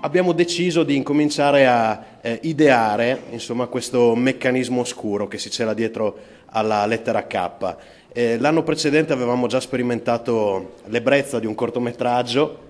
abbiamo deciso di incominciare a eh, ideare insomma, questo meccanismo oscuro che si cela dietro alla lettera K. Eh, l'anno precedente avevamo già sperimentato l'ebbrezza di un cortometraggio.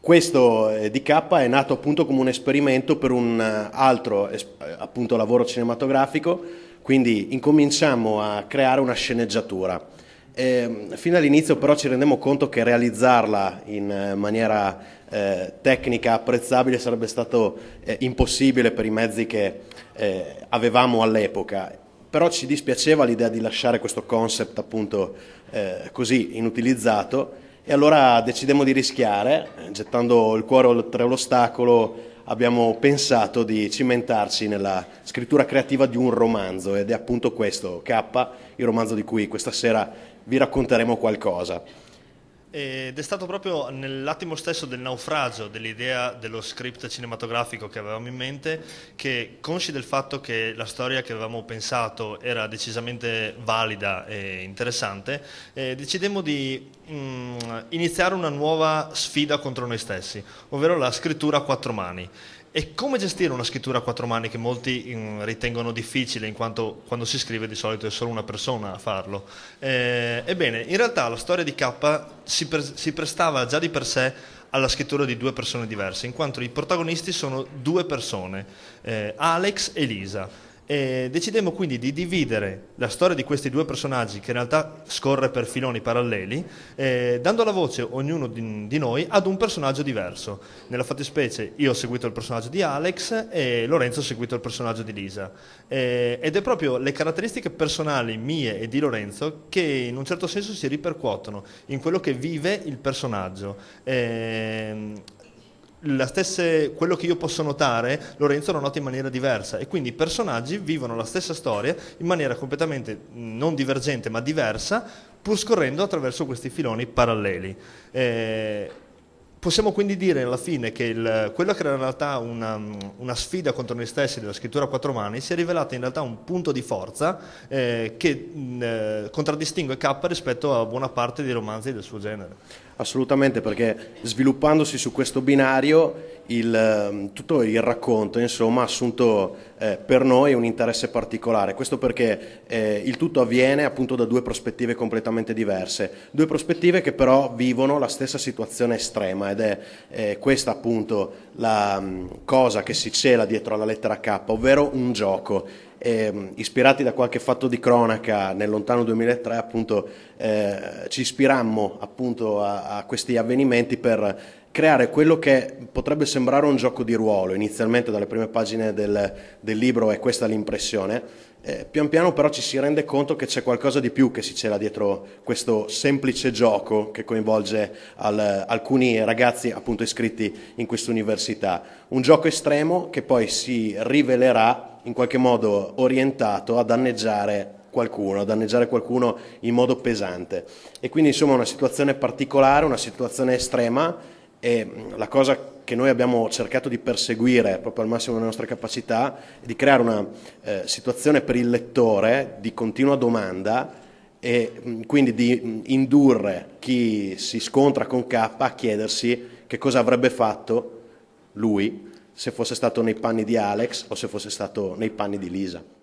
Questo eh, di K è nato appunto come un esperimento per un eh, altro eh, appunto, lavoro cinematografico, quindi incominciamo a creare una sceneggiatura. Eh, fino all'inizio però ci rendiamo conto che realizzarla in eh, maniera eh, tecnica apprezzabile sarebbe stato eh, impossibile per i mezzi che eh, avevamo all'epoca. Però ci dispiaceva l'idea di lasciare questo concept appunto eh, così inutilizzato e allora decidemmo di rischiare, gettando il cuore oltre l'ostacolo, abbiamo pensato di cimentarci nella scrittura creativa di un romanzo ed è appunto questo, K, il romanzo di cui questa sera vi racconteremo qualcosa. Ed è stato proprio nell'attimo stesso del naufragio dell'idea dello script cinematografico che avevamo in mente che, consci del fatto che la storia che avevamo pensato era decisamente valida e interessante, eh, decidemmo di mh, mm, iniziare una nuova sfida contro noi stessi, ovvero la scrittura a quattro mani. E come gestire una scrittura a quattro mani che molti mm, ritengono difficile in quanto quando si scrive di solito è solo una persona a farlo? Eh, ebbene, in realtà la storia di K si, pre- si prestava già di per sé alla scrittura di due persone diverse, in quanto i protagonisti sono due persone, eh, Alex e Lisa. E decidemmo quindi di dividere la storia di questi due personaggi, che in realtà scorre per filoni paralleli, eh, dando la voce ognuno di, di, noi ad un personaggio diverso. Nella fattispecie io ho seguito il personaggio di Alex e Lorenzo ha seguito il personaggio di Lisa. Eh, ed è proprio le caratteristiche personali mie e di Lorenzo che in un certo senso si ripercuotono in quello che vive il personaggio. Eh, Stesse, quello che io posso notare, Lorenzo lo nota in maniera diversa e quindi i personaggi vivono la stessa storia in maniera completamente non divergente ma diversa, pur scorrendo attraverso questi filoni paralleli. Eh, possiamo quindi dire alla fine che il, quella che era in realtà una, una, sfida contro noi stessi della scrittura a quattro mani si è rivelata in realtà un punto di forza eh, che mh, eh, contraddistingue K rispetto a buona parte dei romanzi del suo genere. Assolutamente, perché sviluppandosi su questo binario il, ehm, tutto il racconto insomma, ha assunto eh, per noi un interesse particolare. Questo perché eh, il tutto avviene appunto da due prospettive completamente diverse, due prospettive che però vivono la stessa situazione estrema ed è eh, questa appunto la mh, mm, cosa che si cela dietro alla lettera K, ovvero un gioco eh, ispirati da qualche fatto di cronaca nel lontano 2003, appunto, eh, ci ispirammo appunto, a, a, questi avvenimenti per creare quello che potrebbe sembrare un gioco di ruolo, inizialmente dalle prime pagine del, del libro è questa l'impressione, eh, pian piano però ci si rende conto che c'è qualcosa di più che si cela dietro questo semplice gioco che coinvolge al, alcuni ragazzi appunto iscritti in quest'università, un gioco estremo che poi si rivelerà in qualche modo orientato a danneggiare qualcuno, a danneggiare qualcuno in modo pesante. E quindi insomma una situazione particolare, una situazione estrema e mm, la cosa che noi abbiamo cercato di perseguire proprio al massimo delle nostre capacità è di creare una eh, situazione per il lettore di continua domanda e mm, quindi di mm, indurre chi si scontra con K a chiedersi che cosa avrebbe fatto lui se fosse stato nei panni di Alex o se fosse stato nei panni di Lisa.